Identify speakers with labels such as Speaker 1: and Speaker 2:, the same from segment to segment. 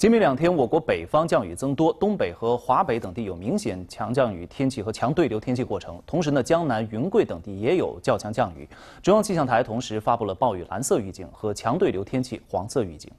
Speaker 1: 今明两天，我国北方降雨增多，东北和华北等地有明显强降雨天气和强对流天气过程，同时呢，江南、云贵等地也有较强降雨。中央气象台同时发布了暴雨蓝色预警和强对流天气黄色预警。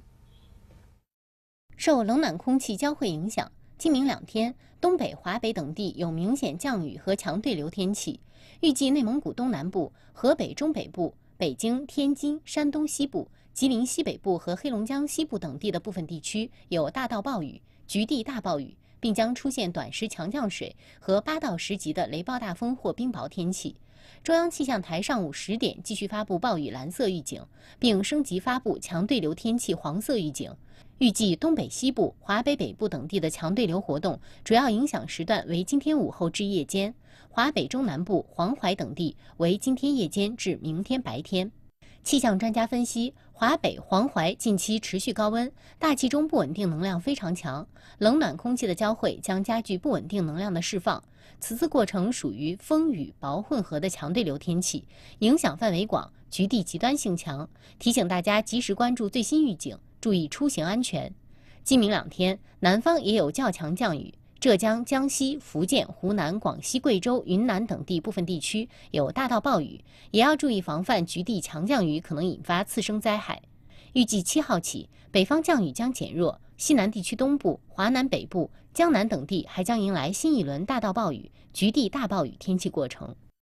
Speaker 2: 受冷暖空气交汇影响，今明两天，东北、华北等地有明显降雨和强对流天气。预计内蒙古东南部、河北中北部。北京、天津、山东西部、吉林西北部和黑龙江西部等地的部分地区有大到暴雨，局地大暴雨。并将出现短时强降水和八到十级的雷暴大风或冰雹天气。中央气象台上午十点继续发布暴雨蓝色预警，并升级发布强对流天气黄色预警。预计东北西部、华北北部等地的强对流活动主要影响时段为今天午后至夜间，华北中南部、黄淮等地为今天夜间至明天白天。气象专家分析，华北、黄淮近期持续高温，大气中不稳定能量非常强，冷暖空气的交汇将加剧不稳定能量的释放。此次过程属于风雨雹混合的强对流天气，影响范围广，局地极端性强。提醒大家及时关注最新预警，注意出行安全。今明两天，南方也有较强降雨。浙江、江西、福建、湖南、广西、贵州、云南等地部分地区有大到暴雨，也要注意防范局地强降雨可能引发次生灾害。预计七号起，北方降雨将减弱，西南地区东部、华南北部、江南等地还将迎来新一轮大到暴雨、局地大暴雨天气过程。